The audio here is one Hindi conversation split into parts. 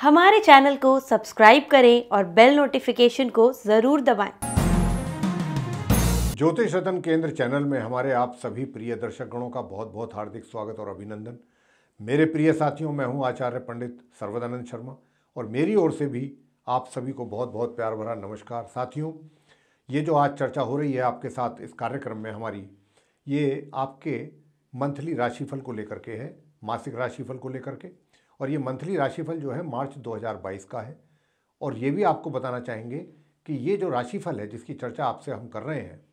हमारे चैनल को सब्सक्राइब करें और बेल नोटिफिकेशन को ज़रूर दबाएं। ज्योतिष रतन केंद्र चैनल में हमारे आप सभी प्रिय दर्शकगणों का बहुत बहुत हार्दिक स्वागत और अभिनंदन मेरे प्रिय साथियों मैं हूं आचार्य पंडित सर्वदानंद शर्मा और मेरी ओर से भी आप सभी को बहुत बहुत प्यार भरा नमस्कार साथियों ये जो आज चर्चा हो रही है आपके साथ इस कार्यक्रम में हमारी ये आपके मंथली राशिफल को लेकर के है मासिक राशिफल को लेकर के और ये मंथली राशिफल जो है मार्च 2022 का है और ये भी आपको बताना चाहेंगे कि ये जो राशिफल है जिसकी चर्चा आपसे हम कर रहे हैं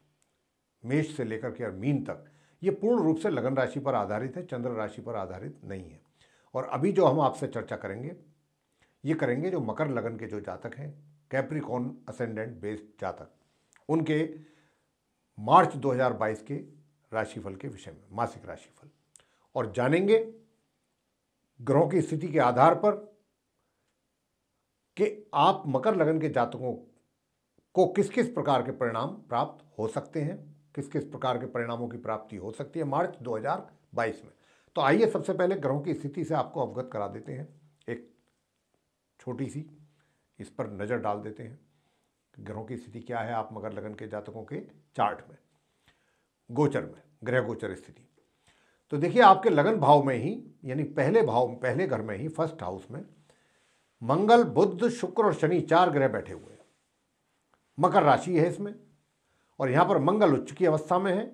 मेष से लेकर के और मीन तक ये पूर्ण रूप से लगन राशि पर आधारित है चंद्र राशि पर आधारित नहीं है और अभी जो हम आपसे चर्चा करेंगे ये करेंगे जो मकर लगन के जो जातक हैं कैप्रिकॉन असेंडेंट बेस्ड जातक उनके मार्च 2022 के राशिफल के विषय में मासिक राशिफल और जानेंगे ग्रहों की स्थिति के आधार पर कि आप मकर लगन के जातकों को किस किस प्रकार के परिणाम प्राप्त हो सकते हैं किस किस प्रकार के परिणामों की प्राप्ति हो सकती है मार्च 2022 में तो आइए सबसे पहले ग्रहों की स्थिति से आपको अवगत करा देते हैं एक छोटी सी इस पर नज़र डाल देते हैं ग्रहों की स्थिति क्या है आप मकर लगन के जातकों के चार्ट में गोचर में ग्रह गोचर स्थिति तो देखिए आपके लगन भाव में ही यानी पहले भाव पहले घर में ही फर्स्ट हाउस में मंगल बुद्ध शुक्र और शनि चार ग्रह बैठे हुए हैं मकर राशि है इसमें और यहाँ पर मंगल उच्च की अवस्था में है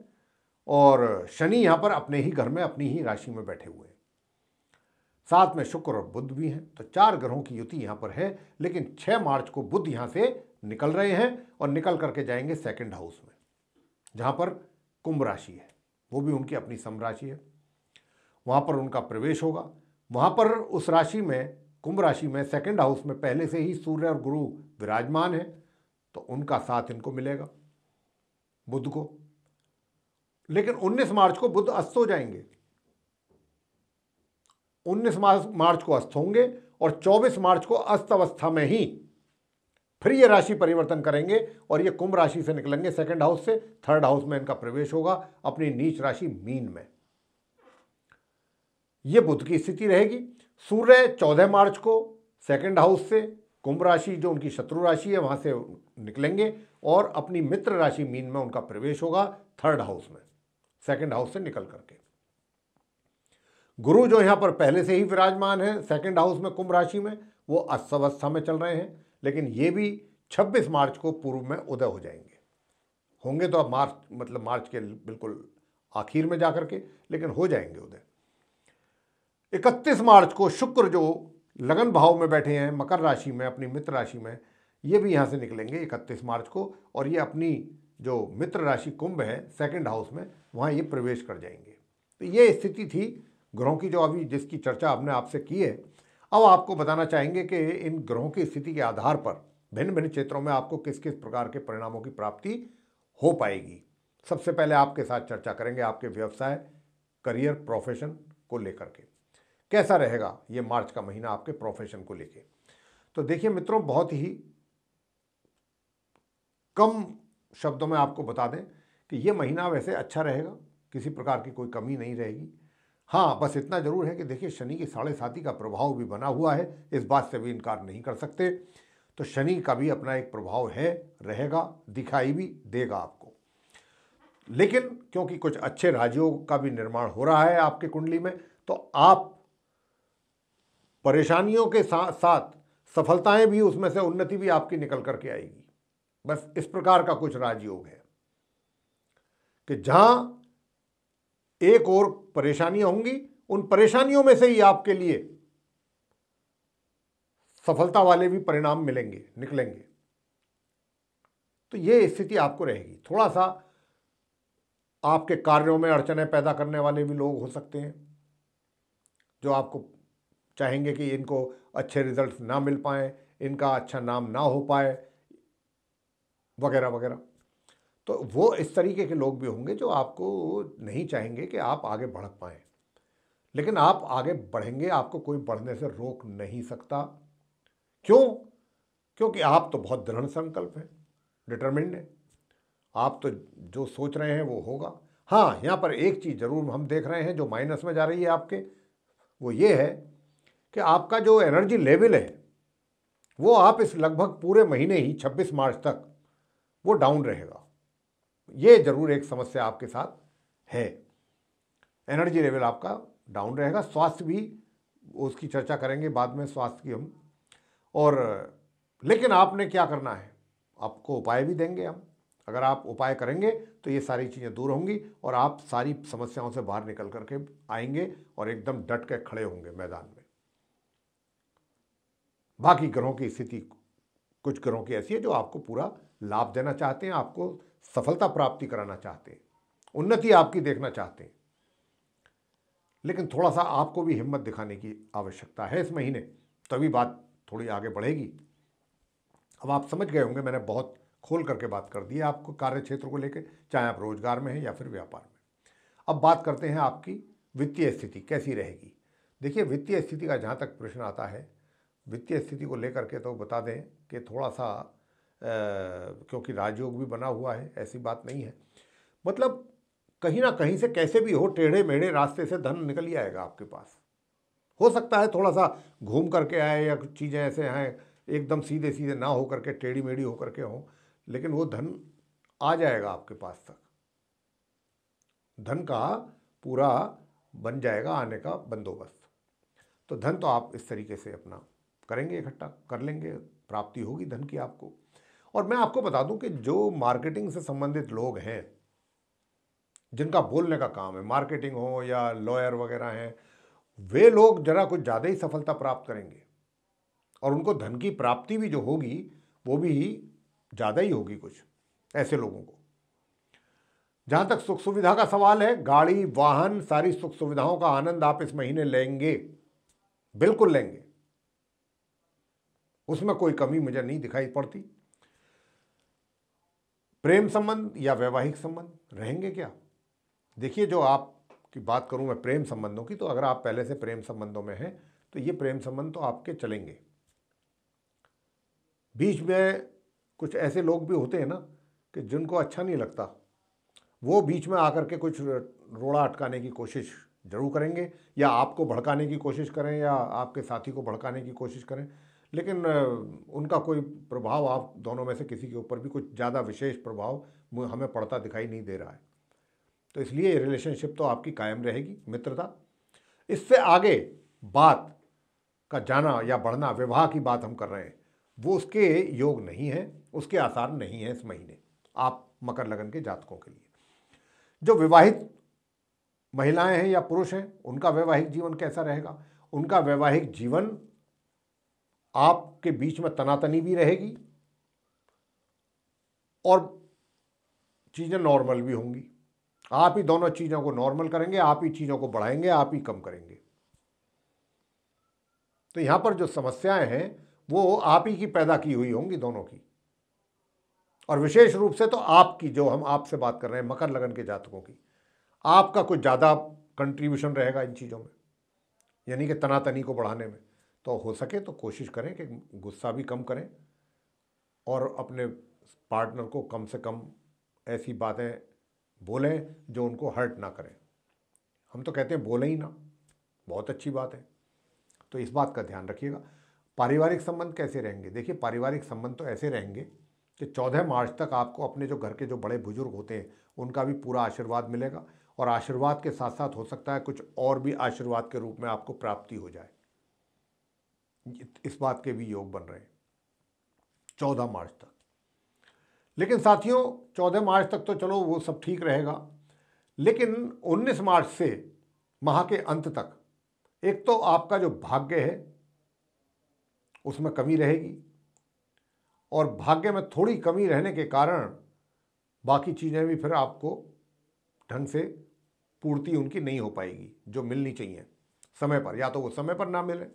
और शनि यहाँ पर अपने ही घर में अपनी ही राशि में बैठे हुए हैं साथ में शुक्र और बुद्ध भी हैं तो चार ग्रहों की युति यहाँ पर है लेकिन 6 मार्च को बुद्ध यहाँ से निकल रहे हैं और निकल करके जाएंगे सेकंड हाउस में जहाँ पर कुंभ राशि है वो भी उनकी अपनी सम राशि है वहाँ पर उनका प्रवेश होगा वहाँ पर उस राशि में कुंभ राशि में सेकंड हाउस में पहले से ही सूर्य और गुरु विराजमान है तो उनका साथ इनको मिलेगा बुद्ध को लेकिन 19 मार्च को बुद्ध अस्त हो जाएंगे 19 मार्च को अस्त होंगे और 24 मार्च को अस्त अवस्था में ही फिर ये राशि परिवर्तन करेंगे और ये कुंभ राशि से निकलेंगे सेकंड हाउस से थर्ड हाउस में इनका प्रवेश होगा अपनी नीच राशि मीन में ये बुध की स्थिति रहेगी सूर्य चौदह मार्च को सेकंड हाउस से कुंभ राशि जो उनकी शत्रु राशि है वहां से निकलेंगे और अपनी मित्र राशि मीन में उनका प्रवेश होगा थर्ड हाउस में सेकेंड हाउस से निकल करके गुरु जो यहां पर पहले से ही विराजमान है सेकेंड हाउस में कुंभ राशि में वो अस्वस्था में चल रहे हैं लेकिन ये भी 26 मार्च को पूर्व में उदय हो जाएंगे होंगे तो अब मार्च मतलब मार्च के बिल्कुल आखिर में जाकर के लेकिन हो जाएंगे उदय 31 मार्च को शुक्र जो लगन भाव में बैठे हैं मकर राशि में अपनी मित्र राशि में ये भी यहाँ से निकलेंगे 31 मार्च को और ये अपनी जो मित्र राशि कुंभ है सेकंड हाउस में वहाँ ये प्रवेश कर जाएंगे तो ये स्थिति थी ग्रहों की जो अभी जिसकी चर्चा हमने आपसे की है अब आपको बताना चाहेंगे कि इन ग्रहों की स्थिति के आधार पर भिन्न भिन्न क्षेत्रों में आपको किस किस प्रकार के परिणामों की प्राप्ति हो पाएगी सबसे पहले आपके साथ चर्चा करेंगे आपके व्यवसाय करियर प्रोफेशन को लेकर के कैसा रहेगा ये मार्च का महीना आपके प्रोफेशन को लेके तो देखिए मित्रों बहुत ही कम शब्दों में आपको बता दें कि ये महीना वैसे अच्छा रहेगा किसी प्रकार की कोई कमी नहीं रहेगी हाँ बस इतना जरूर है कि देखिए शनि की साढ़े साथी का प्रभाव भी बना हुआ है इस बात से भी इनकार नहीं कर सकते तो शनि का भी अपना एक प्रभाव है रहेगा दिखाई भी देगा आपको लेकिन क्योंकि कुछ अच्छे राजयोग का भी निर्माण हो रहा है आपके कुंडली में तो आप परेशानियों के साथ साथ सफलताएं भी उसमें से उन्नति भी आपकी निकल करके आएगी बस इस प्रकार का कुछ राजयोग है कि जहां एक और परेशानियां होंगी उन परेशानियों में से ही आपके लिए सफलता वाले भी परिणाम मिलेंगे निकलेंगे तो ये स्थिति आपको रहेगी थोड़ा सा आपके कार्यों में अड़चने पैदा करने वाले भी लोग हो सकते हैं जो आपको चाहेंगे कि इनको अच्छे रिजल्ट ना मिल पाए इनका अच्छा नाम ना हो पाए वगैरह वगैरह तो वो इस तरीके के लोग भी होंगे जो आपको नहीं चाहेंगे कि आप आगे बढ़ पाएँ लेकिन आप आगे बढ़ेंगे आपको कोई बढ़ने से रोक नहीं सकता क्यों क्योंकि आप तो बहुत दृढ़ संकल्प हैं डिटर्मिंड हैं आप तो जो सोच रहे हैं वो होगा हाँ यहाँ पर एक चीज़ ज़रूर हम देख रहे हैं जो माइनस में जा रही है आपके वो ये है कि आपका जो एनर्जी लेवल है वो आप इस लगभग पूरे महीने ही 26 मार्च तक वो डाउन रहेगा ये जरूर एक समस्या आपके साथ है एनर्जी लेवल आपका डाउन रहेगा स्वास्थ्य भी उसकी चर्चा करेंगे बाद में स्वास्थ्य की हम और लेकिन आपने क्या करना है आपको उपाय भी देंगे हम अगर आप उपाय करेंगे तो ये सारी चीज़ें दूर होंगी और आप सारी समस्याओं से बाहर निकल करके आएंगे और एकदम डट के खड़े होंगे मैदान में बाकी ग्रहों की स्थिति कुछ ग्रहों की ऐसी है जो आपको पूरा लाभ देना चाहते हैं आपको सफलता प्राप्ति कराना चाहते हैं उन्नति आपकी देखना चाहते हैं लेकिन थोड़ा सा आपको भी हिम्मत दिखाने की आवश्यकता है इस महीने तभी बात थोड़ी आगे बढ़ेगी अब आप समझ गए होंगे मैंने बहुत खोल करके बात कर दी है आपको कार्य क्षेत्र को लेकर चाहे आप रोजगार में हैं या फिर व्यापार में अब बात करते हैं आपकी वित्तीय स्थिति कैसी रहेगी देखिए वित्तीय स्थिति का जहाँ तक प्रश्न आता है वित्तीय स्थिति को लेकर के तो बता दें कि थोड़ा सा आ, क्योंकि राजयोग भी बना हुआ है ऐसी बात नहीं है मतलब कहीं ना कहीं से कैसे भी हो टेढ़े मेढ़े रास्ते से धन निकल ही आएगा आपके पास हो सकता है थोड़ा सा घूम करके आए या कुछ चीज़ें ऐसे हैं एकदम सीधे सीधे ना हो करके टेढ़ी मेढ़ी होकर के हों लेकिन वो धन आ जाएगा आपके पास तक धन का पूरा बन जाएगा आने का बंदोबस्त तो धन तो आप इस तरीके से अपना करेंगे इकट्ठा कर लेंगे प्राप्ति होगी धन की आपको और मैं आपको बता दूं कि जो मार्केटिंग से संबंधित लोग हैं जिनका बोलने का काम है मार्केटिंग हो या लॉयर वगैरह हैं वे लोग जरा कुछ ज़्यादा ही सफलता प्राप्त करेंगे और उनको धन की प्राप्ति भी जो होगी वो भी ज़्यादा ही होगी कुछ ऐसे लोगों को जहाँ तक सुख सुविधा का सवाल है गाड़ी वाहन सारी सुख सुविधाओं का आनंद आप इस महीने लेंगे बिल्कुल लेंगे उसमें कोई कमी मुझे नहीं दिखाई पड़ती प्रेम संबंध या वैवाहिक संबंध रहेंगे क्या देखिए जो आप की बात करूं मैं प्रेम संबंधों की तो अगर आप पहले से प्रेम संबंधों में हैं तो ये प्रेम संबंध तो आपके चलेंगे बीच में कुछ ऐसे लोग भी होते हैं ना कि जिनको अच्छा नहीं लगता वो बीच में आकर के कुछ रोड़ा अटकाने की कोशिश जरूर करेंगे या आपको भड़काने की कोशिश करें या आपके साथी को भड़काने की कोशिश करें लेकिन उनका कोई प्रभाव आप दोनों में से किसी के ऊपर भी कुछ ज़्यादा विशेष प्रभाव हमें पड़ता दिखाई नहीं दे रहा है तो इसलिए रिलेशनशिप तो आपकी कायम रहेगी मित्रता इससे आगे बात का जाना या बढ़ना विवाह की बात हम कर रहे हैं वो उसके योग नहीं है उसके आसार नहीं हैं इस महीने आप मकर लगन के जातकों के लिए जो विवाहित महिलाएं हैं या पुरुष हैं उनका वैवाहिक जीवन कैसा रहेगा उनका वैवाहिक जीवन आपके बीच में तनातनी भी रहेगी और चीज़ें नॉर्मल भी होंगी आप ही दोनों चीज़ों को नॉर्मल करेंगे आप ही चीज़ों को बढ़ाएंगे आप ही कम करेंगे तो यहाँ पर जो समस्याएं हैं वो आप ही की पैदा की हुई होंगी दोनों की और विशेष रूप से तो आपकी जो हम आपसे बात कर रहे हैं मकर लगन के जातकों की आपका कुछ ज़्यादा कंट्रीब्यूशन रहेगा इन चीज़ों में यानी कि तनातनी को बढ़ाने में तो हो सके तो कोशिश करें कि गुस्सा भी कम करें और अपने पार्टनर को कम से कम ऐसी बातें बोलें जो उनको हर्ट ना करें हम तो कहते हैं बोले ही ना बहुत अच्छी बात है तो इस बात का ध्यान रखिएगा पारिवारिक संबंध कैसे रहेंगे देखिए पारिवारिक संबंध तो ऐसे रहेंगे कि चौदह मार्च तक आपको अपने जो घर के जो बड़े बुजुर्ग होते हैं उनका भी पूरा आशीर्वाद मिलेगा और आशीर्वाद के साथ साथ हो सकता है कुछ और भी आशीर्वाद के रूप में आपको प्राप्ति हो जाए इस बात के भी योग बन रहे हैं चौदह मार्च तक लेकिन साथियों चौदह मार्च तक तो चलो वो सब ठीक रहेगा लेकिन उन्नीस मार्च से माह के अंत तक एक तो आपका जो भाग्य है उसमें कमी रहेगी और भाग्य में थोड़ी कमी रहने के कारण बाकी चीज़ें भी फिर आपको ढंग से पूर्ति उनकी नहीं हो पाएगी जो मिलनी चाहिए समय पर या तो वो समय पर ना मिले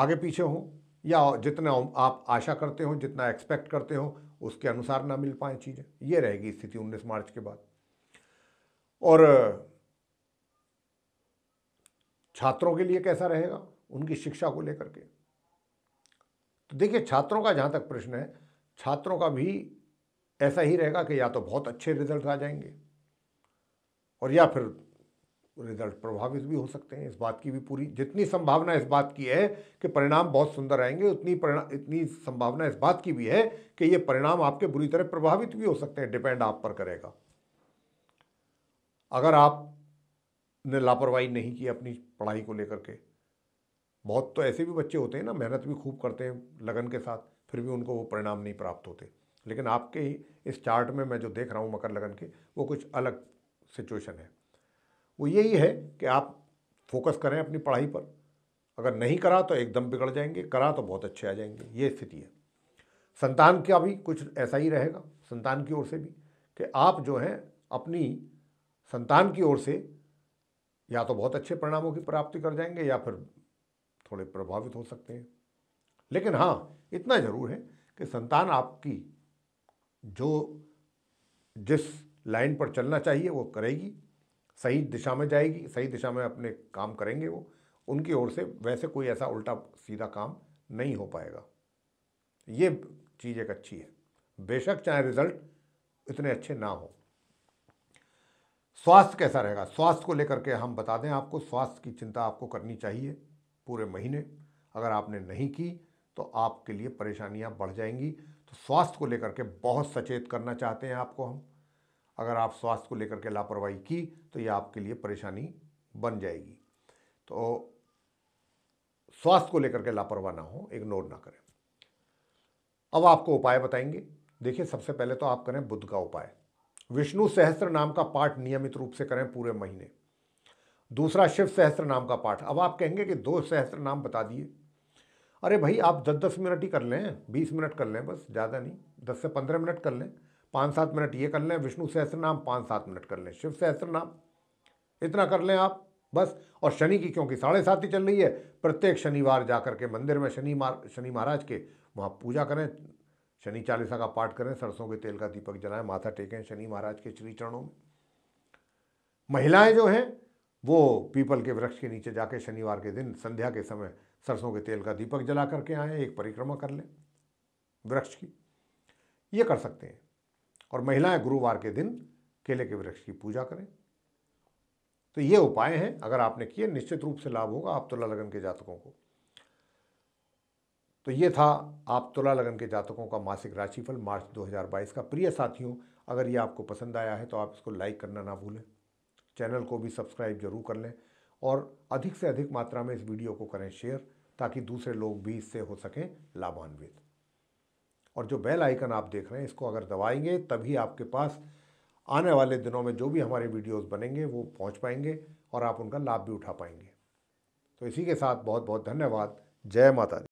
आगे पीछे हों या जितना आप आशा करते हो जितना एक्सपेक्ट करते हो उसके अनुसार ना मिल पाए चीज़ें ये रहेगी स्थिति 19 मार्च के बाद और छात्रों के लिए कैसा रहेगा उनकी शिक्षा को लेकर के तो देखिए छात्रों का जहाँ तक प्रश्न है छात्रों का भी ऐसा ही रहेगा कि या तो बहुत अच्छे रिजल्ट आ जाएंगे और या फिर रिजल्ट प्रभावित भी हो सकते हैं इस बात की भी पूरी जितनी संभावना इस बात की है कि परिणाम बहुत सुंदर आएंगे उतनी परिणाम इतनी संभावना इस बात की भी है कि ये परिणाम आपके बुरी तरह प्रभावित भी हो सकते हैं डिपेंड आप पर करेगा अगर आप ने लापरवाही नहीं की अपनी पढ़ाई को लेकर के बहुत तो ऐसे भी बच्चे होते हैं ना मेहनत भी खूब करते हैं लगन के साथ फिर भी उनको वो परिणाम नहीं प्राप्त होते लेकिन आपके इस चार्ट में मैं जो देख रहा हूँ मकर लगन के वो कुछ अलग सिचुएशन है वो यही है कि आप फोकस करें अपनी पढ़ाई पर अगर नहीं करा तो एकदम बिगड़ जाएंगे करा तो बहुत अच्छे आ जाएंगे ये स्थिति है संतान का भी कुछ ऐसा ही रहेगा संतान की ओर से भी कि आप जो हैं अपनी संतान की ओर से या तो बहुत अच्छे परिणामों की प्राप्ति कर जाएंगे या फिर थोड़े प्रभावित हो सकते हैं लेकिन हाँ इतना ज़रूर है कि संतान आपकी जो जिस लाइन पर चलना चाहिए वो करेगी सही दिशा में जाएगी सही दिशा में अपने काम करेंगे वो उनकी ओर से वैसे कोई ऐसा उल्टा सीधा काम नहीं हो पाएगा ये चीज़ एक अच्छी है बेशक चाहे रिजल्ट इतने अच्छे ना हो स्वास्थ्य कैसा रहेगा स्वास्थ्य को लेकर के हम बता दें आपको स्वास्थ्य की चिंता आपको करनी चाहिए पूरे महीने अगर आपने नहीं की तो आपके लिए परेशानियां बढ़ जाएंगी तो स्वास्थ्य को लेकर के बहुत सचेत करना चाहते हैं आपको हम अगर आप स्वास्थ्य को लेकर के लापरवाही की तो ये आपके लिए परेशानी बन जाएगी तो स्वास्थ्य को लेकर के लापरवाह ना हो इग्नोर ना करें अब आपको उपाय बताएंगे देखिए सबसे पहले तो आप करें बुद्ध का उपाय विष्णु सहस्त्र नाम का पाठ नियमित रूप से करें पूरे महीने दूसरा शिव सहस्त्र नाम का पाठ अब आप कहेंगे कि दो सहस्त्र नाम बता दिए अरे भाई आप दस दस मिनट ही कर लें बीस मिनट कर लें बस ज़्यादा नहीं दस से पंद्रह मिनट कर लें पाँच सात मिनट ये कर लें विष्णु सहस्त्र नाम पाँच सात मिनट कर लें शिव सहस्त्र नाम इतना कर लें आप बस और शनि की क्योंकि साढ़े सात ही चल रही है प्रत्येक शनिवार जा करके के मंदिर में शनि मार शनि महाराज के वहाँ पूजा करें शनि चालीसा का पाठ करें सरसों के तेल का दीपक जलाएं माथा टेकें शनि महाराज के श्री चरणों में महिलाएं जो हैं वो पीपल के वृक्ष के नीचे जाके शनिवार के दिन संध्या के समय सरसों के तेल का दीपक जला करके आएँ एक परिक्रमा कर लें वृक्ष की ये कर सकते हैं और महिलाएं गुरुवार के दिन केले के वृक्ष की पूजा करें तो ये उपाय हैं अगर आपने किए निश्चित रूप से लाभ होगा आप तुला लगन के जातकों को तो ये था आप तुला लगन के जातकों का मासिक राशिफल मार्च 2022 का प्रिय साथियों अगर ये आपको पसंद आया है तो आप इसको लाइक करना ना भूलें चैनल को भी सब्सक्राइब जरूर कर लें और अधिक से अधिक मात्रा में इस वीडियो को करें शेयर ताकि दूसरे लोग भी इससे हो सकें लाभान्वित और जो बेल आइकन आप देख रहे हैं इसको अगर दबाएंगे तभी आपके पास आने वाले दिनों में जो भी हमारे वीडियोस बनेंगे वो पहुंच पाएंगे और आप उनका लाभ भी उठा पाएंगे तो इसी के साथ बहुत बहुत धन्यवाद जय माता दी